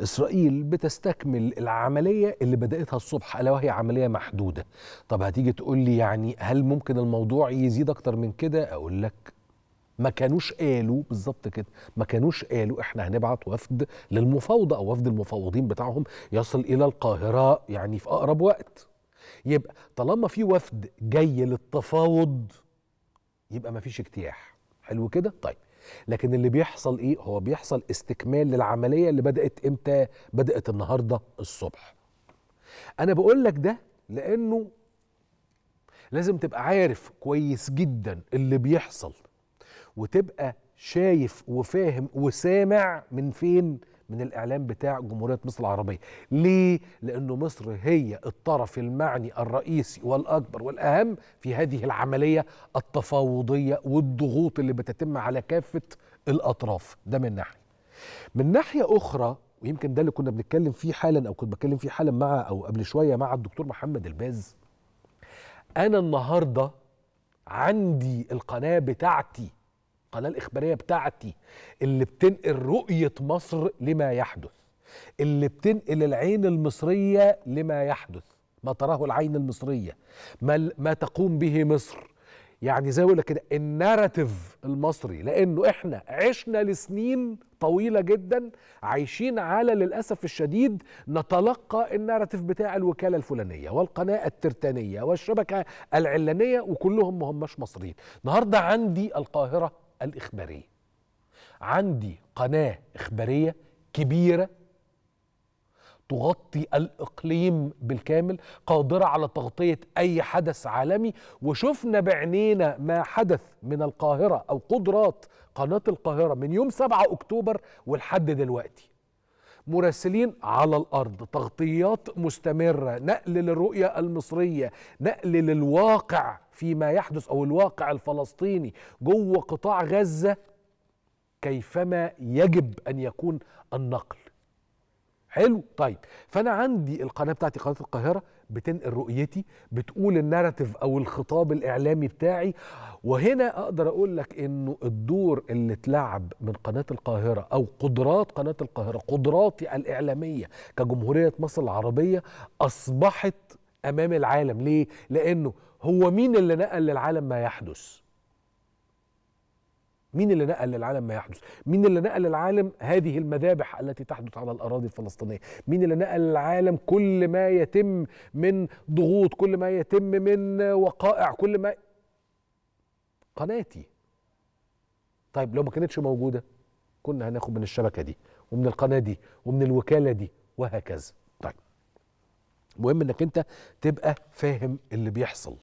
إسرائيل بتستكمل العملية اللي بدأتها الصبح ألا وهي عملية محدودة طب هتيجي تقول لي يعني هل ممكن الموضوع يزيد أكتر من كده أقول لك ما كانوش قالوا بالظبط كده ما كانوش قالوا احنا هنبعت وفد للمفاوضة أو وفد المفاوضين بتاعهم يصل إلى القاهرة يعني في أقرب وقت يبقى طالما في وفد جاي للتفاوض يبقى ما فيش اجتياح حلو كده طيب لكن اللي بيحصل ايه هو بيحصل استكمال للعمليه اللي بدات امتى بدات النهارده الصبح انا بقول لك ده لانه لازم تبقى عارف كويس جدا اللي بيحصل وتبقى شايف وفاهم وسامع من فين من الإعلام بتاع جمهورية مصر العربية ليه؟ لأنه مصر هي الطرف المعني الرئيسي والأكبر والأهم في هذه العملية التفاوضية والضغوط اللي بتتم على كافة الأطراف ده من ناحية من ناحية أخرى ويمكن ده اللي كنا بنتكلم فيه حالا أو كنت بتكلم فيه حالا مع أو قبل شوية مع الدكتور محمد الباز أنا النهاردة عندي القناة بتاعتي القناه الاخباريه بتاعتي اللي بتنقل رؤيه مصر لما يحدث اللي بتنقل العين المصريه لما يحدث ما تراه العين المصريه ما, ما تقوم به مصر يعني زي ما كده الناراتيف المصري لانه احنا عشنا لسنين طويله جدا عايشين على للاسف الشديد نتلقى الناراتيف بتاع الوكاله الفلانيه والقناه الترتانيه والشبكه العلانيه وكلهم مهمش مصريين النهارده عندي القاهره الإخبارية عندي قناة إخبارية كبيرة تغطي الإقليم بالكامل قادرة على تغطية أي حدث عالمي وشفنا بعنينا ما حدث من القاهرة أو قدرات قناة القاهرة من يوم 7 أكتوبر ولحد دلوقتي مراسلين على الارض تغطيات مستمره نقل للرؤيه المصريه نقل للواقع فيما يحدث او الواقع الفلسطيني جوه قطاع غزه كيفما يجب ان يكون النقل حلو طيب فانا عندي القناه بتاعتي قناه القاهره بتنقل رؤيتي بتقول الناراتيف او الخطاب الاعلامي بتاعي وهنا اقدر اقول لك انه الدور اللي اتلعب من قناه القاهره او قدرات قناه القاهره قدراتي الاعلاميه كجمهوريه مصر العربيه اصبحت امام العالم ليه لانه هو مين اللي نقل للعالم ما يحدث مين اللي نقل للعالم ما يحدث مين اللي نقل للعالم هذه المذابح التي تحدث على الأراضي الفلسطينية مين اللي نقل للعالم كل ما يتم من ضغوط كل ما يتم من وقائع كل ما قناتي طيب لو ما كانتش موجودة كنا هناخد من الشبكة دي ومن القناة دي ومن الوكالة دي وهكذا طيب مهم انك انت تبقى فاهم اللي بيحصل